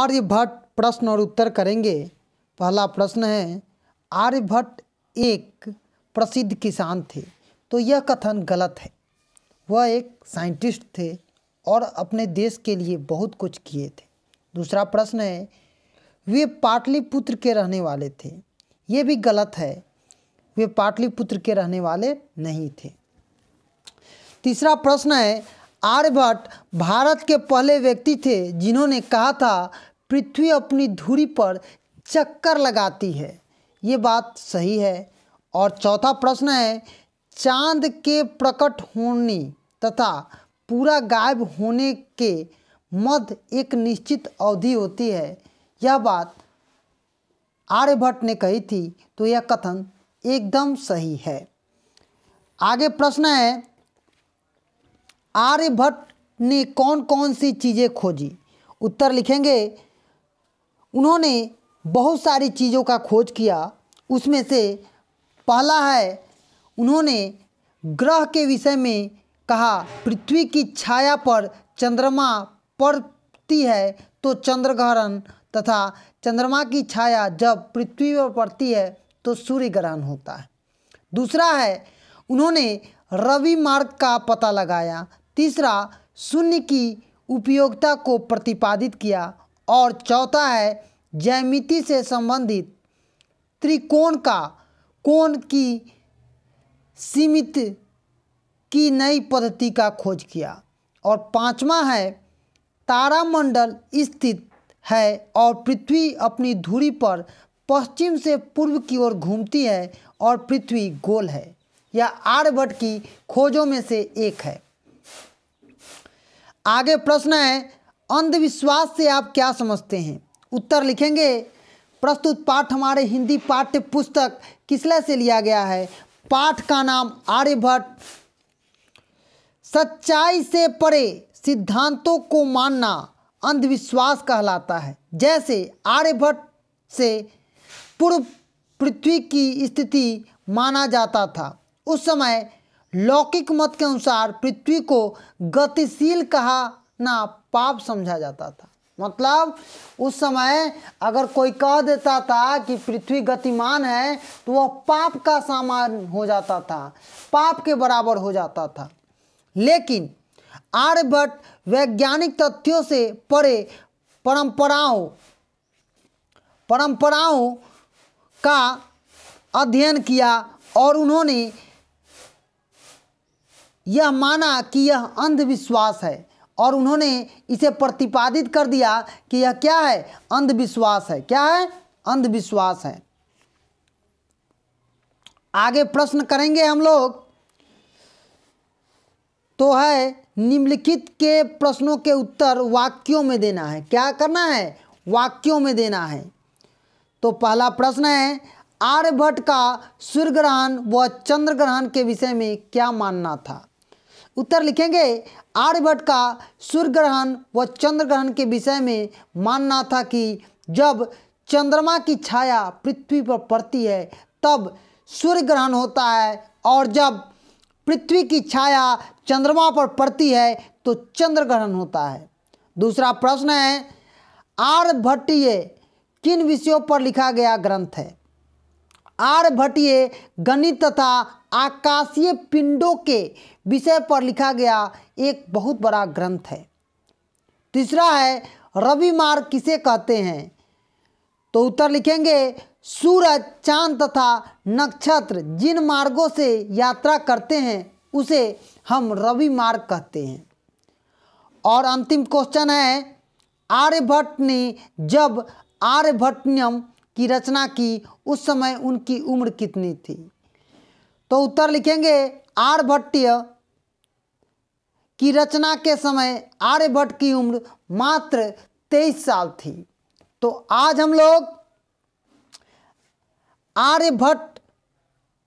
आर्यभट्ट प्रश्न और उत्तर करेंगे पहला प्रश्न है आर्यभट्ट एक प्रसिद्ध किसान थे तो यह कथन गलत है वह एक साइंटिस्ट थे और अपने देश के लिए बहुत कुछ किए थे दूसरा प्रश्न है वे पाटलिपुत्र के रहने वाले थे ये भी गलत है वे पाटलिपुत्र के रहने वाले नहीं थे तीसरा प्रश्न है आर्यभट्ट भारत के पहले व्यक्ति थे जिन्होंने कहा था पृथ्वी अपनी धुरी पर चक्कर लगाती है ये बात सही है और चौथा प्रश्न है चांद के प्रकट होने तथा पूरा गायब होने के मध्य एक निश्चित अवधि होती है यह बात आर्यभट्ट ने कही थी तो यह कथन एकदम सही है आगे प्रश्न है आर्यभट्ट ने कौन कौन सी चीज़ें खोजी उत्तर लिखेंगे उन्होंने बहुत सारी चीज़ों का खोज किया उसमें से पहला है उन्होंने ग्रह के विषय में कहा पृथ्वी की छाया पर चंद्रमा पड़ती है तो चंद्रग्रहण तथा चंद्रमा की छाया जब पृथ्वी पर पड़ती है तो सूर्य ग्रहण होता है दूसरा है उन्होंने रवि मार्ग का पता लगाया तीसरा शून्य की उपयोगिता को प्रतिपादित किया और चौथा है जैमिति से संबंधित त्रिकोण का कोण की सीमित की नई पद्धति का खोज किया और पांचवा है तारामंडल स्थित है और पृथ्वी अपनी धुरी पर पश्चिम से पूर्व की ओर घूमती है और पृथ्वी गोल है यह आर्यभट्ट की खोजों में से एक है आगे प्रश्न है अंधविश्वास से आप क्या समझते हैं उत्तर लिखेंगे प्रस्तुत पाठ हमारे हिंदी पाठ्य पुस्तक किसल से लिया गया है पाठ का नाम आर्यभट्ट सच्चाई से परे सिद्धांतों को मानना अंधविश्वास कहलाता है जैसे आर्यभट्ट से पूर्व पृथ्वी की स्थिति माना जाता था उस समय लौकिक मत के अनुसार पृथ्वी को गतिशील कहा ना पाप समझा जाता था मतलब उस समय अगर कोई कह देता था कि पृथ्वी गतिमान है तो वह पाप का सामान हो जाता था पाप के बराबर हो जाता था लेकिन आर्यभट्ट वैज्ञानिक तथ्यों से परे परंपराओं परंपराओं का अध्ययन किया और उन्होंने यह माना कि यह अंधविश्वास है और उन्होंने इसे प्रतिपादित कर दिया कि यह क्या है अंधविश्वास है क्या है अंधविश्वास है आगे प्रश्न करेंगे हम लोग तो है निम्नलिखित के प्रश्नों के उत्तर वाक्यों में देना है क्या करना है वाक्यों में देना है तो पहला प्रश्न है आर्यभट्ट का सूर्य ग्रहण व चंद्र ग्रहण के विषय में क्या मानना था उत्तर लिखेंगे आर्यभट्ट का सूर्य ग्रहण व चंद्र ग्रहण के विषय में मानना था कि जब चंद्रमा की छाया पृथ्वी पर पड़ती है तब सूर्य ग्रहण होता है और जब पृथ्वी की छाया चंद्रमा पर पड़ती है तो चंद्र ग्रहण होता है दूसरा प्रश्न है आर्यभट्टीय किन विषयों पर लिखा गया ग्रंथ है भट्टीय गणित तथा आकाशीय पिंडों के विषय पर लिखा गया एक बहुत बड़ा ग्रंथ है तीसरा है रवि मार्ग किसे कहते हैं तो उत्तर लिखेंगे सूरज चांद तथा नक्षत्र जिन मार्गों से यात्रा करते हैं उसे हम रवि मार्ग कहते हैं और अंतिम क्वेश्चन है आर्यभट्ट ने जब आर्यभट्टनियम की रचना की उस समय उनकी उम्र कितनी थी तो उत्तर लिखेंगे आर्यभट्टीय की रचना के समय आर्यभट्ट की उम्र मात्र तेईस साल थी तो आज हम लोग आर्यभट्ट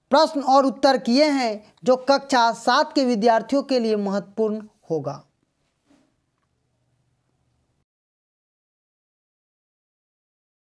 प्रश्न और उत्तर किए हैं जो कक्षा सात के विद्यार्थियों के लिए महत्वपूर्ण होगा